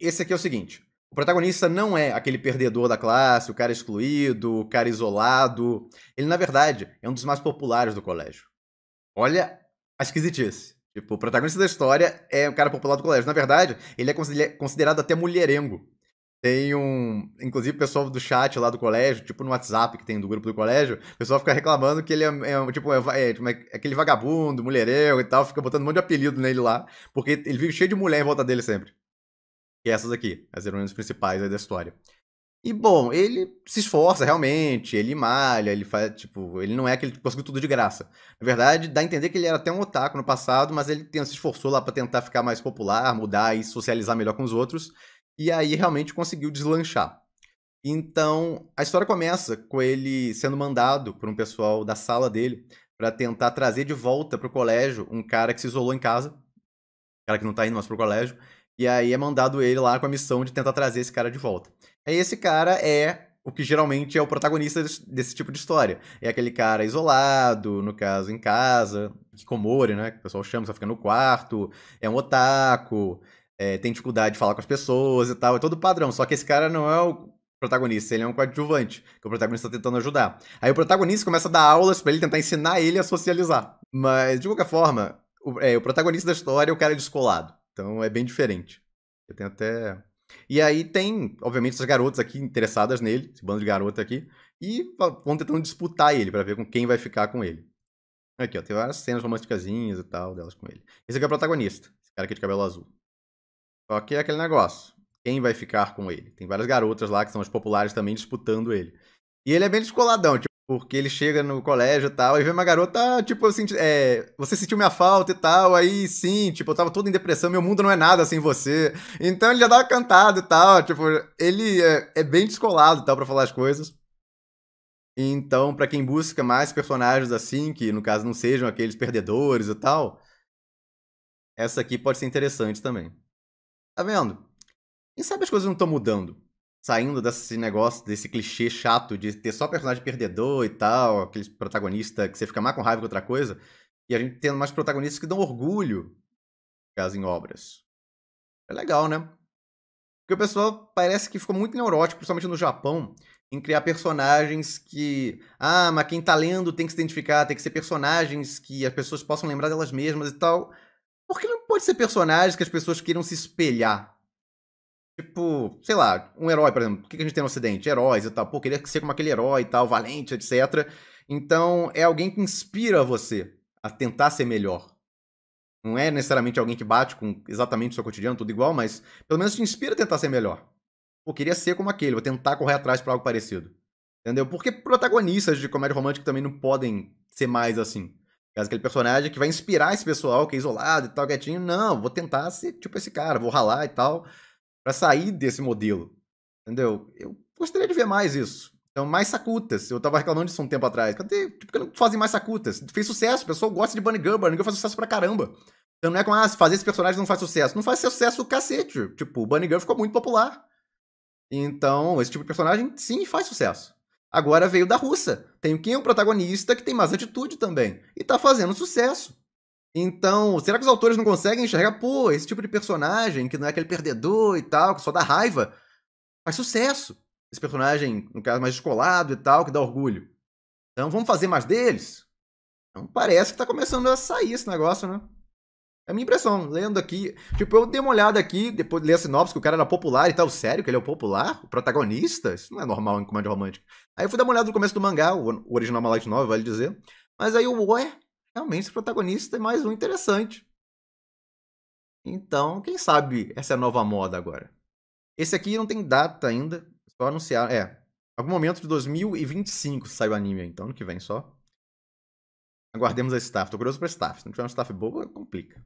esse aqui é o seguinte: o protagonista não é aquele perdedor da classe, o cara excluído, o cara isolado. Ele, na verdade, é um dos mais populares do colégio. Olha a esquisitice. Tipo, o protagonista da história é um cara popular do colégio. Na verdade, é ele é considerado até mulherengo. Tem um. Inclusive, o pessoal do chat lá do colégio, tipo no WhatsApp que tem do grupo do colégio, o pessoal fica reclamando que ele é, é tipo, é, é, tipo, é, é, aquele vagabundo, mulherengo e tal, fica botando um monte de apelido nele lá, porque ele vive cheio de mulher em volta dele sempre que é essas aqui, as heroínas principais da história. E bom, ele se esforça realmente, ele malha, ele faz, tipo, ele não é que ele conseguiu tudo de graça. Na verdade, dá a entender que ele era até um otaku no passado, mas ele se esforçou lá para tentar ficar mais popular, mudar e socializar melhor com os outros, e aí realmente conseguiu deslanchar. Então, a história começa com ele sendo mandado por um pessoal da sala dele para tentar trazer de volta pro colégio um cara que se isolou em casa, um cara que não tá indo mais pro colégio, e aí é mandado ele lá com a missão de tentar trazer esse cara de volta. Aí esse cara é o que geralmente é o protagonista desse, desse, tipo de história. É aquele cara isolado, no caso, em casa, que comore, né? Que o pessoal chama, só fica no quarto, é um otaku, é, tem dificuldade de falar com as pessoas e tal. É todo padrão. Só que esse cara não é o protagonista, ele é um coadjuvante, que o protagonista tá tentando ajudar. Aí o protagonista começa a dar aulas para ele tentar ensinar ele a socializar. Mas, de qualquer forma, o, é, o protagonista da história é o cara descolado. Então é bem diferente. Eu tenho até. E aí tem, obviamente, essas garotas aqui interessadas nele, esse bando de garota aqui, e vão tentando disputar ele para ver com quem vai ficar com ele. Aqui, ó, tem várias cenas romanticazinhas e tal delas com ele. Esse aqui é o protagonista, esse cara aqui de cabelo azul. Só que é aquele negócio. Quem vai ficar com ele? Tem várias garotas lá que são as populares também disputando ele. E ele é bem descoladão, tipo, porque ele chega no colégio e tal, e vê uma garota, tipo, assim, é, você sentiu minha falta e tal, aí sim, tipo, eu tava todo em depressão, meu mundo não é nada sem você. Então ele já dá uma cantada e tal, tipo, ele é, é bem descolado e tal pra falar as coisas. Então, para quem busca mais personagens assim, que no caso não sejam aqueles perdedores e tal, essa aqui pode ser interessante também. Tá vendo? Quem sabe as coisas não estão mudando? saindo desse negócio, desse clichê chato de ter só personagem perdedor e tal, aqueles protagonista que você fica mais com raiva que outra coisa, e a gente tendo mais protagonistas que dão orgulho em obras. É legal, né? Porque o pessoal parece que ficou muito neurótico, principalmente no Japão, em criar personagens que. Ah, mas quem tá lendo tem que se identificar, tem que ser personagens que as pessoas possam lembrar delas mesmas e tal. Por que não pode ser personagens que as pessoas queiram se espelhar? Tipo, sei lá, um herói, por exemplo. O que a gente tem no Ocidente? Heróis e tal. Pô, queria ser como aquele herói e tal, valente, etc. Então, é alguém que inspira você a tentar ser melhor. Não é necessariamente alguém que bate com exatamente o seu cotidiano, tudo igual, mas pelo menos te inspira a tentar ser melhor. Pô, queria ser como aquele, vou tentar correr atrás para algo parecido. Entendeu? Porque protagonistas de comédia romântica também não podem ser mais assim. Caso aquele personagem que vai inspirar esse pessoal que é isolado e tal, quietinho. Não, vou tentar ser tipo esse cara, vou ralar e tal para sair desse modelo. Entendeu? Eu gostaria de ver mais isso. Então, mais sacutas. Eu tava reclamando disso um tempo atrás. Cadê? Por tipo, que não fazem mais sacutas? Fez sucesso, o pessoal gosta de Bunny Girl, Bunny Girl faz sucesso pra caramba. Então não é com, ah, fazer esse personagem não faz sucesso. Não faz sucesso o cacete. Tipo, o Bunny Girl ficou muito popular. Então, esse tipo de personagem, sim, faz sucesso. Agora veio da russa. Tem quem é o protagonista que tem mais atitude também. E tá fazendo sucesso. Então, será que os autores não conseguem enxergar, pô, esse tipo de personagem que não é aquele perdedor e tal, que só dá raiva, faz sucesso. Esse personagem, no caso, mais descolado e tal, que dá orgulho. Então, vamos fazer mais deles? Então, parece que tá começando a sair esse negócio, né? É a minha impressão, lendo aqui. Tipo, eu dei uma olhada aqui, depois de ler a sinopse que o cara era popular e tal. Sério que ele é o popular? O protagonista? Isso não é normal em comédia romântica. Aí eu fui dar uma olhada no começo do mangá, o original Malite 9, vale dizer. Mas aí o ué, realmente o protagonista é mais um interessante. Então, quem sabe essa é a nova moda agora. Esse aqui não tem data ainda, só anunciar, é, algum momento de 2025 sai o anime, então, ano que vem só. Aguardemos a staff, tô curioso pra staff, se não tiver uma staff boa, complica.